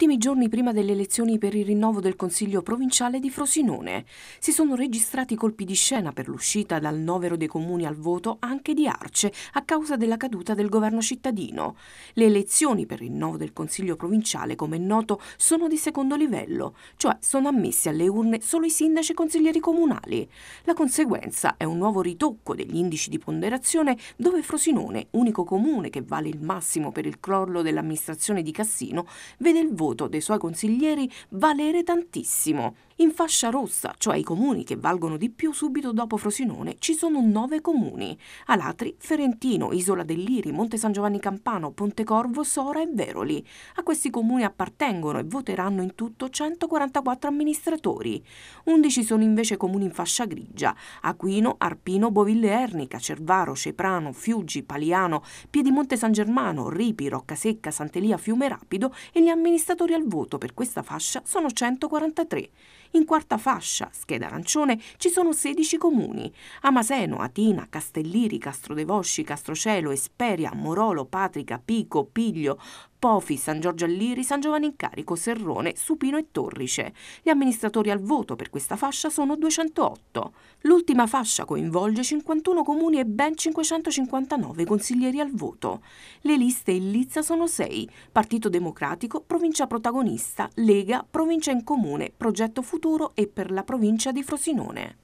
ultimi giorni prima delle elezioni per il rinnovo del Consiglio provinciale di Frosinone. Si sono registrati colpi di scena per l'uscita dal novero dei comuni al voto anche di Arce a causa della caduta del governo cittadino. Le elezioni per il rinnovo del Consiglio provinciale, come è noto, sono di secondo livello, cioè sono ammessi alle urne solo i sindaci e consiglieri comunali. La conseguenza è un nuovo ritocco degli indici di ponderazione dove Frosinone, unico comune che vale il massimo per il crollo dell'amministrazione di Cassino, vede il voto voto dei suoi consiglieri valere tantissimo. In fascia rossa, cioè i comuni che valgono di più subito dopo Frosinone, ci sono nove comuni. Alatri, Ferentino, Isola dell'Iri, Monte San Giovanni Campano, Pontecorvo, Sora e Veroli. A questi comuni appartengono e voteranno in tutto 144 amministratori. 11 sono invece comuni in fascia grigia. Aquino, Arpino, Boville Ernica, Cervaro, Ceprano, Fiuggi, Paliano, Piedimonte San Germano, Ripi, Roccasecca, Santelia, Fiume Rapido e gli amministratori al voto per questa fascia sono 143. In quarta fascia, scheda arancione, ci sono 16 comuni. Amaseno, Atina, Castelliri, Castrodevosci, Castrocelo, Esperia, Morolo, Patrica, Pico, Piglio, Pofi, San Giorgio Alliri, San Giovanni in Carico, Serrone, Supino e Torrice. Gli amministratori al voto per questa fascia sono 208. L'ultima fascia coinvolge 51 comuni e ben 559 consiglieri al voto. Le liste in lizza sono 6, Partito Democratico, Provincia Protagonista, Lega, Provincia in Comune, Progetto Futuro e per la provincia di Frosinone.